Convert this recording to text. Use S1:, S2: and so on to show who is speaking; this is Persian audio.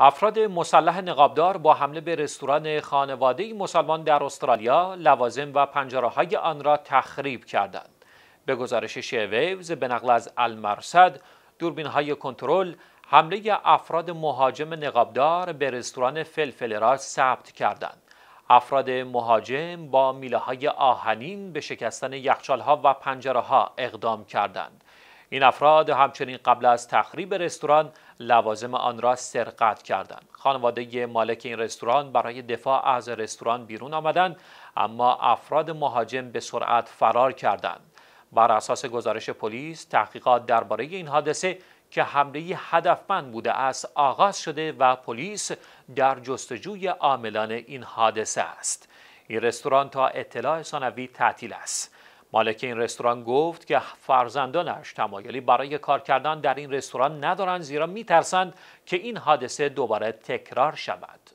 S1: افراد مسلح نقابدار با حمله به رستوران خانواده مسلمان در استرالیا لوازم و پنجره های آن را تخریب کردند. به گزارش شیویوز به نقل از المرصد دوربین های کنترل حمله افراد مهاجم نقابدار به رستوران فلفل را ثبت کردند. افراد مهاجم با میله های آهنین به شکستن یخچال ها و پنجره ها اقدام کردند. این افراد همچنین قبل از تخریب رستوران لوازم آن را سرقت کردند. خانواده مالک این رستوران برای دفاع از رستوران بیرون آمدند اما افراد مهاجم به سرعت فرار کردند. بر اساس گزارش پلیس تحقیقات درباره این حادثه که حمله هدفمند بوده است آغاز شده و پلیس در جستجوی عاملان این حادثه است. این رستوران تا اطلاع ثانوی تعطیل است. مالک این رستوران گفت که فرزندانش تمایلی برای کار کردن در این رستوران ندارند زیرا میترسند که این حادثه دوباره تکرار شود